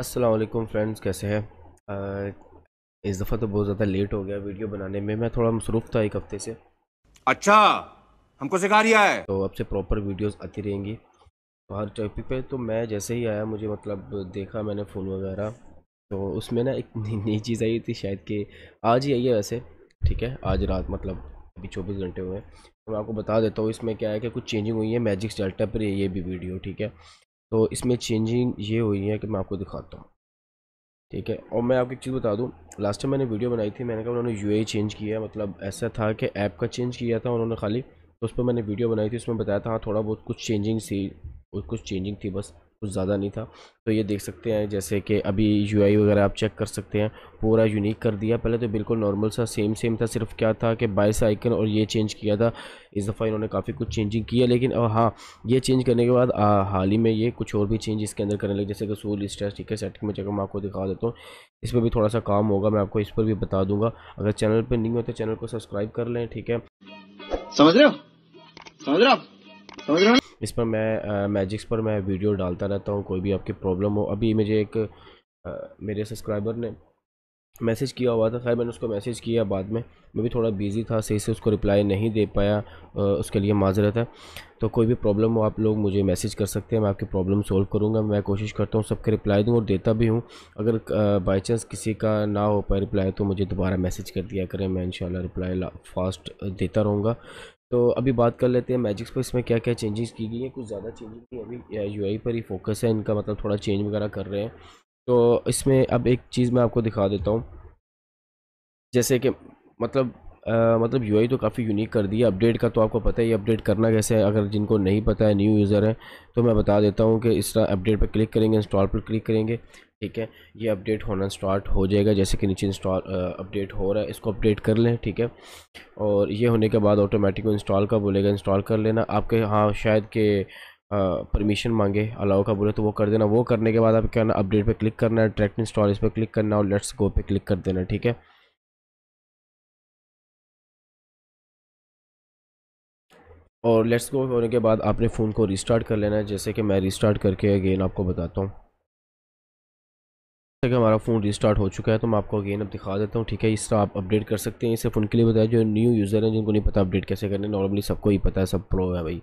Aslam friends कैसे हैं इस दफ़ा तो बहुत ज़्यादा लेट हो गया वीडियो बनाने में मैं थोड़ा मसरूफ़ था एक हफ़्ते से अच्छा हमको सिखा रिया है तो अब से प्रॉपर वीडियोस आती रहेंगी तो हर टॉपिक पे तो मैं जैसे ही आया मुझे मतलब देखा मैंने फ़ोन वगैरह तो उसमें ना एक नई चीज़ आई थी शायद कि आज ही आई है वैसे ठीक है आज रात मतलब अभी चौबीस घंटे हुए हैं तो मैं आपको बता देता हूँ इसमें क्या है कि कुछ चेंजिंग हुई है मैजिक डेल्टा पर ये भी वीडियो ठीक है तो इसमें चेंजिंग ये हुई है कि मैं आपको दिखाता हूँ ठीक है और मैं आपको एक चीज़ बता दूँ लास्ट टाइम मैंने वीडियो बनाई थी मैंने कहा उन्होंने यू चेंज किया मतलब ऐसा था कि ऐप का चेंज किया था उन्होंने खाली तो उस पर मैंने वीडियो बनाई थी उसमें बताया था हाँ थोड़ा बहुत कुछ चेंजिंग थी कुछ चेंजिंग थी बस कुछ ज़्यादा नहीं था तो ये देख सकते हैं जैसे कि अभी यू वगैरह आप चेक कर सकते हैं पूरा यूनिक कर दिया पहले तो बिल्कुल नॉर्मल सा सेम सेम था सिर्फ क्या था कि बाईस आइकन और ये चेंज किया था इस दफ़ा इन्होंने काफ़ी कुछ चेंजिंग किया लेकिन हाँ ये चेंज करने के बाद हाल ही में ये कुछ और भी चेंज इसके अंदर करने लगे जैसे कि सोल स्टेस ठीक है सेटिंग में जगह मैं आपको दिखा देता हूँ इस पर भी थोड़ा सा काम होगा मैं आपको इस पर भी बता दूंगा अगर चैनल पर नहीं हो तो चैनल को सब्सक्राइब कर लें ठीक है समझ रहे हो समझ रहे हो समझ रहे हो इस पर मैं मैजिक्स पर मैं वीडियो डालता रहता हूँ कोई भी आपकी प्रॉब्लम हो अभी मुझे एक आ, मेरे सब्सक्राइबर ने मैसेज किया हुआ था खैर मैंने उसको मैसेज किया बाद में मैं भी थोड़ा बिजी था सही से उसको रिप्लाई नहीं दे पाया उसके लिए माजरत है तो कोई भी प्रॉब्लम हो आप लोग मुझे मैसेज कर सकते हैं मैं आपकी प्रॉब्लम सॉल्व करूंगा मैं कोशिश करता हूँ सबके रिप्लाई दूँ और देता भी हूँ अगर बाई चांस किसी का ना हो पाए रिप्लाई तो मुझे दोबारा मैसेज कर दिया करें मैं इन रिप्लाई फास्ट देता रहूँगा तो अभी बात कर लेते हैं मैजिक्स पर इसमें क्या क्या चेंजेस की गई हैं कुछ ज़्यादा चेंजेस नहीं अभी यू पर ही फोकस है इनका मतलब थोड़ा चेंज वगैरह कर रहे हैं तो इसमें अब एक चीज़ मैं आपको दिखा देता हूँ जैसे कि मतलब आ, मतलब यू तो काफ़ी यूनिक कर दी है अपडेट का तो आपको पता ही अपडेट करना कैसे है अगर जिनको नहीं पता है न्यू यूज़र है तो मैं बता देता हूँ कि इस तरह अपडेट पर क्लिक करेंगे इंस्टॉल पर क्लिक करेंगे ठीक है ये अपडेट होना स्टार्ट हो जाएगा जैसे कि नीचे इंस्टॉल अपडेट हो रहा है इसको अपडेट कर लें ठीक है और ये होने के बाद ऑटोमेटिक इंस्टॉल का बोलेगा इंस्टॉल कर लेना आपके हाँ शायद के परमिशन मांगे अलाउ का बोले तो वो कर देना वो करने के बाद आप क्या अपडेट पे क्लिक करना है ट्रैक्ट इंस्टॉल इस पर क्लिक करना और लेट्स गो पे क्लिक कर देना ठीक है और लेट्स गो होने के बाद आपने फ़ोन को रिस्टार्ट कर लेना है जैसे कि मैं रिस्टार्ट करके अगेन आपको बताता हूँ जैसे कि हमारा फ़ोन रिस्टार्ट हो चुका है तो मैं आपको अगेन अब दिखा देता हूँ ठीक है इस तरह आप अपडेट कर सकते हैं इसे फ़ोन के लिए बताया जो न्यू यूज़र हैं जिनको नहीं पता अपडेट कैसे करना नॉर्मली सबको ही पता है सब प्रो है भाई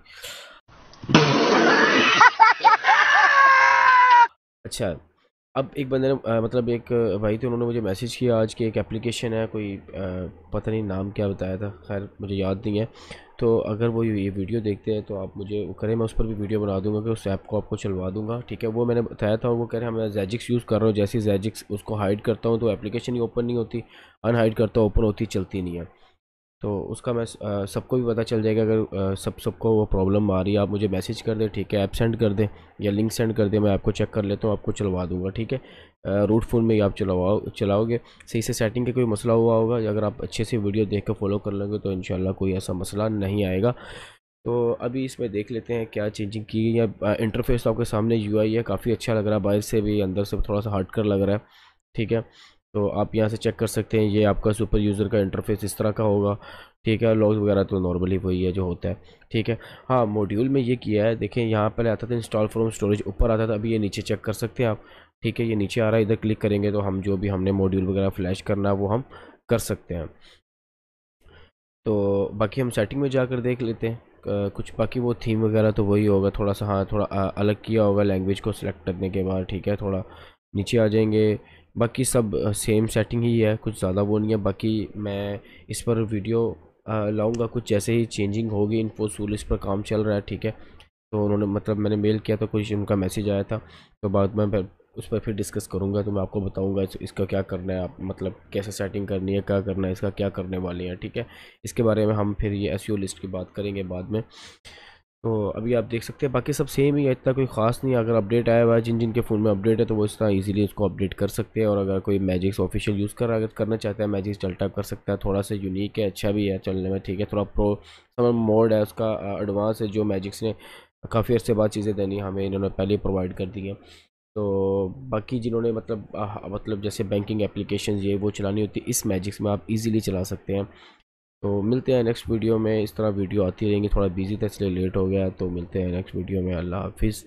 अच्छा अब एक बंदे ने मतलब एक भाई थे उन्होंने मुझे मैसेज किया आज कि एक एप्लीकेशन है कोई आ, पता नहीं नाम क्या बताया था खैर मुझे याद नहीं है तो अगर वो ये वीडियो देखते हैं तो आप मुझे करें मैं उस पर भी वीडियो बना दूंगा कि उस ऐप को आपको चलवा दूंगा ठीक है वो मैंने बताया था वो कह रहे हैं मैं जैजिक्स यूज़ कर रहा हूँ जैसे जैजिक्स उसको हाइड करता हूँ तो एप्लीकेशन ही ओपन नहीं होती अनहाइड करता ओपन होती चलती नहीं है तो उसका मैं सबको भी पता चल जाएगा अगर सब सबको वो प्रॉब्लम आ रही है आप मुझे मैसेज कर दें ठीक है ऐप सेंड कर दें या लिंक सेंड कर दें मैं आपको चेक कर लेता हूँ आपको चलवा दूंगा ठीक है रूट फ़ोन में ही आप चलाओ चलाओगे सही से सेटिंग का कोई मसला हुआ होगा अगर आप अच्छे से वीडियो देख कर फॉलो कर लेंगे तो इन कोई ऐसा मसला नहीं आएगा तो अभी इसमें देख लेते हैं क्या चेंजिंग की या इंटरफेस तो आपके सामने यूआई है काफ़ी अच्छा लग रहा है बाहर से भी अंदर से थोड़ा सा कर लग रहा है ठीक है तो आप यहाँ से चेक कर सकते हैं ये आपका सुपर यूज़र का इंटरफेस इस तरह का होगा ठीक है लॉग वगैरह तो नॉर्मली वही है जो होता है ठीक है हाँ मॉड्यूल में ये किया है देखें यहाँ पहले आता था इंस्टॉल फ्रॉम स्टोरेज ऊपर आता था अभी ये नीचे चेक कर सकते हैं आप ठीक है ये नीचे आ रहा है इधर क्लिक करेंगे तो हम जो भी हमने मॉड्यूल वगैरह फ्लैश करना है वो हम कर सकते हैं तो बाकी हम सेटिंग में जाकर देख लेते हैं कुछ बाकी वो थीम वगैरह तो वही होगा थोड़ा सा हाँ थोड़ा अलग किया होगा लैंग्वेज को सिलेक्ट करने के बाद ठीक है थोड़ा नीचे आ जाएंगे बाकी सब सेम सेटिंग ही है कुछ ज़्यादा वो नहीं है बाकी मैं इस पर वीडियो लाऊंगा कुछ जैसे ही चेंजिंग होगी फोसूल इस पर काम चल रहा है ठीक है तो उन्होंने मतलब मैंने मेल किया था कुछ उनका मैसेज आया था तो बाद में फिर उस पर फिर डिस्कस करूँगा तो मैं आपको बताऊँगा इसका क्या करना है आप मतलब कैसे सेटिंग करनी है क्या करना है इसका क्या करने वाले हैं ठीक है इसके बारे में हम फिर ये एस लिस्ट e की बात करेंगे बाद में तो अभी आप देख सकते हैं बाकी सब सेम ही है इतना कोई ख़ास नहीं अगर अपडेट आया हुआ है जिन जिन के फ़ोन में अपडेट है तो वो इस तरह ईजिली उसको अपडेट कर सकते हैं और अगर कोई मैजिक्स ऑफिशियल यूज़ कर अगर करना चाहता है मैजिक्स डेल्टा कर सकता है थोड़ा सा यूनिक है अच्छा भी है चलने में ठीक है थोड़ा प्रो समर मोड है उसका एडवांस है जो मैजिक्स ने काफ़ी अर्से बाद चीज़ें देनी हमें इन्होंने पहले प्रोवाइड कर दी हैं तो बाकी जिन्होंने मतलब मतलब जैसे बैंकिंग एप्लीकेशन ये वो चलानी होती है इस मैजिक्स में आप इजीली चला सकते हैं तो मिलते हैं नेक्स्ट वीडियो में इस तरह वीडियो आती रहेंगी थोड़ा बिजी था इसलिए लेट हो गया तो मिलते हैं नेक्स्ट वीडियो में अल्लाह हाफिज़